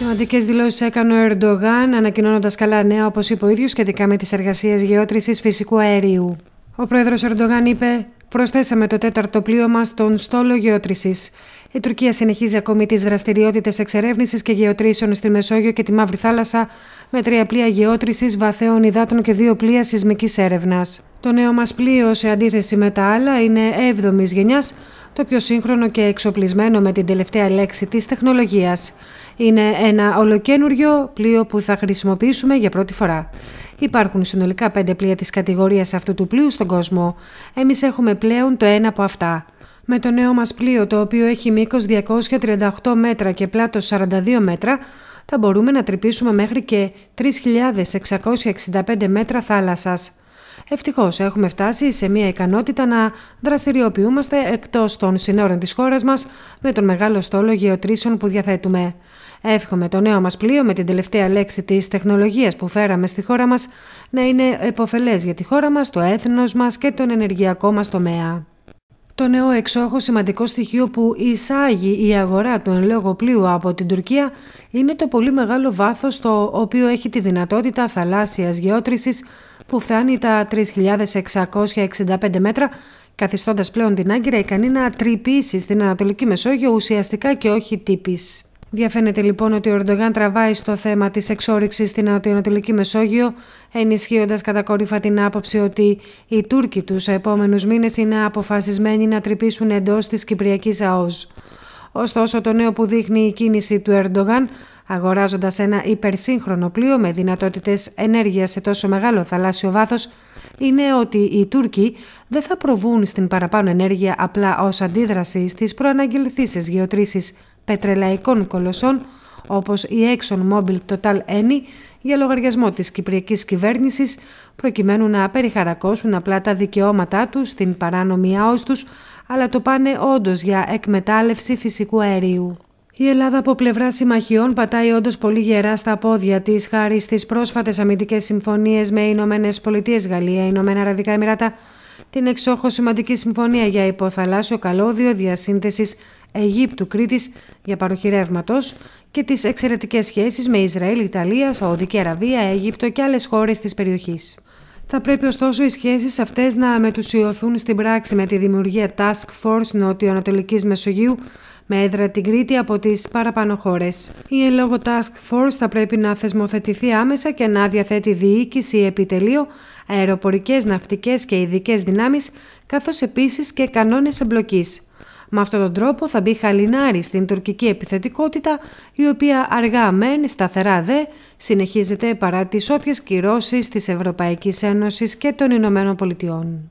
Σημαντικές δηλώσεις έκανε ο Ερντογάν, ανακοινώνοντας καλά νέα, όπως είπε ο ίδιος, σχετικά με τις εργασίες γεώτρησης φυσικού αερίου. Ο πρόεδρος Ερντογάν είπε: Προσθέσαμε το τέταρτο πλοίο μα στον στόλο γεώτρησης. Η Τουρκία συνεχίζει ακόμη τις δραστηριότητες εξερεύνησης και γεωτρήσεων στη Μεσόγειο και τη Μαύρη Θάλασσα, με τρία πλοία γεώτρησης βαθέων υδάτων και δύο πλοία σεισμικής έρευνας. Το νέο μας πλοίο, σε αντίθεση με τα άλλα, είναι 7η γενιάς, το πιο σύγχρονο και εξοπλισμένο με την τελευταία λέξη της τεχνολογίας. Είναι ένα ολοκένουργιο πλοίο που θα χρησιμοποιήσουμε για πρώτη φορά. Υπάρχουν συνολικά πέντε πλοία της κατηγορίας αυτού του πλοίου στον κόσμο. Εμείς έχουμε πλέον το ένα από αυτά. Με το νέο μας πλοίο, το οποίο έχει μήκος 238 μέτρα και πλάτος 42 μέτρα, θα μπορούμε να τρυπήσουμε μέχρι και 3.665 μέτρα θάλασσας. Ευτυχώς έχουμε φτάσει σε μια ικανότητα να δραστηριοποιούμαστε εκτός των συνόρων της χώρας μας με τον μεγάλο στόλο γεωτρήσεων που διαθέτουμε. Εύχομαι το νέο μας πλοίο με την τελευταία λέξη της τεχνολογίας που φέραμε στη χώρα μας να είναι επωφελές για τη χώρα μας, το έθνος μας και τον ενεργειακό μας τομέα. Το νέο εξόχο σημαντικό στοιχείο που εισάγει η αγορά του εν λόγω πλοίου από την Τουρκία είναι το πολύ μεγάλο βάθος το οποίο έχει τη δυνατότητα θαλάσσιας γεώτρησης που φτάνει τα 3.665 μέτρα, καθιστώντας πλέον την Άγκυρα ικανή να τρυπήσει στην Ανατολική Μεσόγειο ουσιαστικά και όχι τύπης. Διαφαίνεται λοιπόν ότι ο Ερντογάν τραβάει στο θέμα της εξόριξης στην Ανατολική Μεσόγειο, ενισχύοντας κατακόρυφα την άποψη ότι οι Τούρκοι τους επόμενους μήνες μήνες είναι αποφασισμένοι να τρυπήσουν εντός της Κυπριακής ΑΟΣ. Ωστόσο, το νέο που δείχνει η κίνηση του Ερντογάν Αγοράζοντας ένα υπερσύγχρονο πλοίο με δυνατότητες ενέργειας σε τόσο μεγάλο θαλάσσιο βάθος, είναι ότι οι Τούρκοι δεν θα προβούν στην παραπάνω ενέργεια απλά ως αντίδραση στις προαναγγελθήσεις γεωτρήσεις πετρελαϊκών κολοσσών, όπως η Exxon Mobil Total Eni για λογαριασμό της Κυπριακής Κυβέρνησης, προκειμένου να περιχαρακώσουν απλά τα δικαιώματά τους στην παράνομη τους, αλλά το πάνε όντως για εκμετάλλευση φυσικού αερίου. Η Ελλάδα από πλευρά συμμαχιών πατάει όντως πολύ γερά στα πόδια της χάρη στις πρόσφατες αμυντικές συμφωνίες με Ηνωμένες Πολιτείες, Γαλλία, Ηνωμένα Αραβικά Εμμυράτα, την εξόχω σημαντική συμφωνία για υποθαλάσσιο καλώδιο διασύνθεσης Αιγύπτου Κρήτης για παροχή ρεύματος και τις εξαιρετικές σχέσεις με Ισραήλ, Ιταλία, Σαουδική Αραβία, Αίγυπτο και άλλες χώρες της περιοχής. Θα πρέπει ωστόσο οι σχέσεις αυτές να μετουσιωθούν στην πράξη με τη δημιουργία Task Force Νότιο-Ανατολικής Μεσογείου με έδρα την Κρήτη από τις παραπάνω χώρες. Η ΕΛΟΓΟ Task Force θα πρέπει να θεσμοθετηθεί άμεσα και να διαθέτει διοίκηση, επιτελείο, αεροπορικές, ναυτικές και ειδικές δυνάμεις, καθώς επίσης και κανόνες εμπλοκής. Με αυτόν τον τρόπο θα μπει χαλινάρι στην τουρκική επιθετικότητα, η οποία αργά μεν, σταθερά δε, συνεχίζεται παρά τις όποιες κυρώσεις της Ευρωπαϊκής Ένωσης και των Ηνωμένων Πολιτειών.